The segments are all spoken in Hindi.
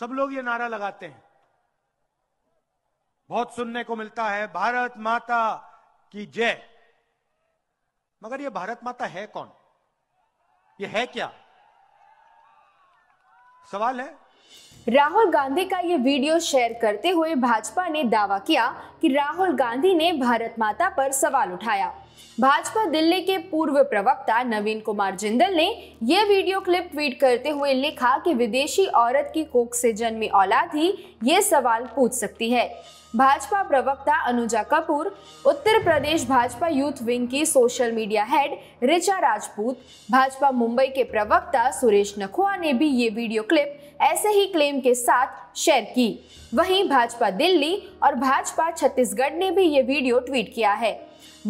सब लोग ये नारा लगाते हैं बहुत सुनने को मिलता है भारत माता की जय मगर ये भारत माता है कौन ये है क्या सवाल है राहुल गांधी का ये वीडियो शेयर करते हुए भाजपा ने दावा किया कि राहुल गांधी ने भारत माता पर सवाल उठाया भाजपा दिल्ली के पूर्व प्रवक्ता नवीन कुमार जिंदल ने यह वीडियो क्लिप ट्वीट करते हुए लिखा कि विदेशी औरत की कोख से जन्मी औलाद ही ये सवाल पूछ सकती है भाजपा प्रवक्ता अनुजा कपूर उत्तर प्रदेश भाजपा यूथ विंग की social media head Richa Rajput Bhajpa Mumbai के प्रवक्ता सुरेश नखुआ ने भी ये वीडियो क्लिप ऐसे ही क्लेम एम के साथ शेयर की वहीं भाजपा दिल्ली और भाजपा छत्तीसगढ़ ने भी ये वीडियो ट्वीट किया है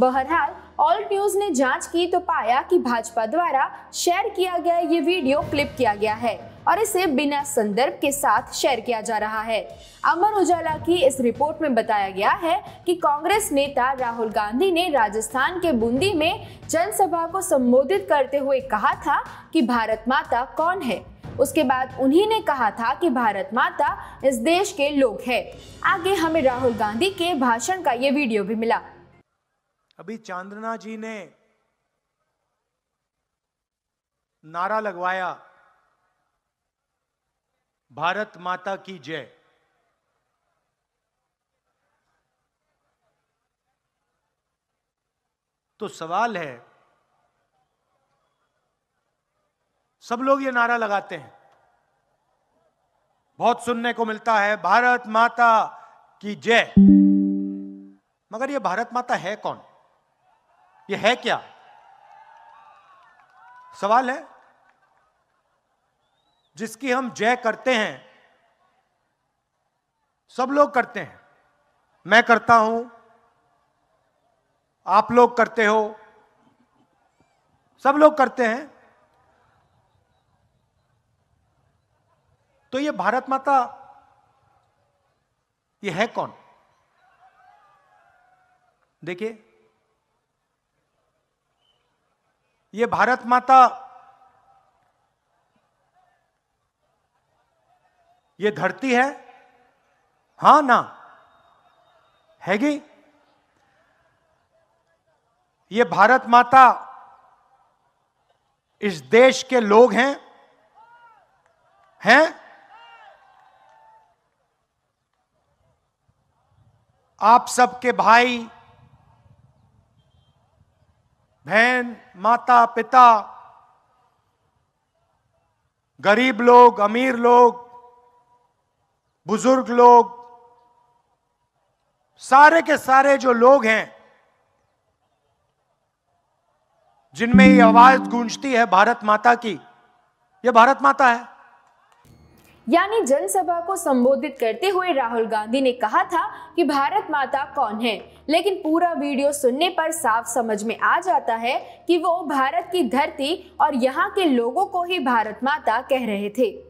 बहरहाल ऑल न्यूज ने जांच की तो पाया कि भाजपा द्वारा शेयर किया गया ये वीडियो क्लिप किया गया है और इसे बिना संदर्भ के साथ शेयर किया जा रहा है अमर उजाला की इस रिपोर्ट में बताया गया है कि कांग्रेस नेता राहुल गांधी ने राजस्थान के बूंदी में जनसभा को संबोधित करते हुए कहा था कि भारत माता कौन है उसके बाद उन्हीं ने कहा था कि भारत माता इस देश के लोग है आगे हमें राहुल गांधी के भाषण का ये वीडियो भी मिला अभी चांदना जी ने नारा लगवाया भारत माता की जय तो सवाल है सब लोग ये नारा लगाते हैं बहुत सुनने को मिलता है भारत माता की जय मगर ये भारत माता है कौन ये है क्या सवाल है जिसकी हम जय करते हैं सब लोग करते हैं मैं करता हूं आप लोग करते हो सब लोग करते हैं तो ये भारत माता ये है कौन देखिए ये भारत माता ये धरती है हां ना हैगी ये भारत माता इस देश के लोग हैं हैं आप सबके भाई बहन माता पिता गरीब लोग अमीर लोग बुजुर्ग लोग सारे के सारे जो लोग हैं जिनमें ये आवाज गूंजती है भारत माता की ये भारत माता है यानी जनसभा को संबोधित करते हुए राहुल गांधी ने कहा था कि भारत माता कौन है लेकिन पूरा वीडियो सुनने पर साफ समझ में आ जाता है कि वो भारत की धरती और यहाँ के लोगों को ही भारत माता कह रहे थे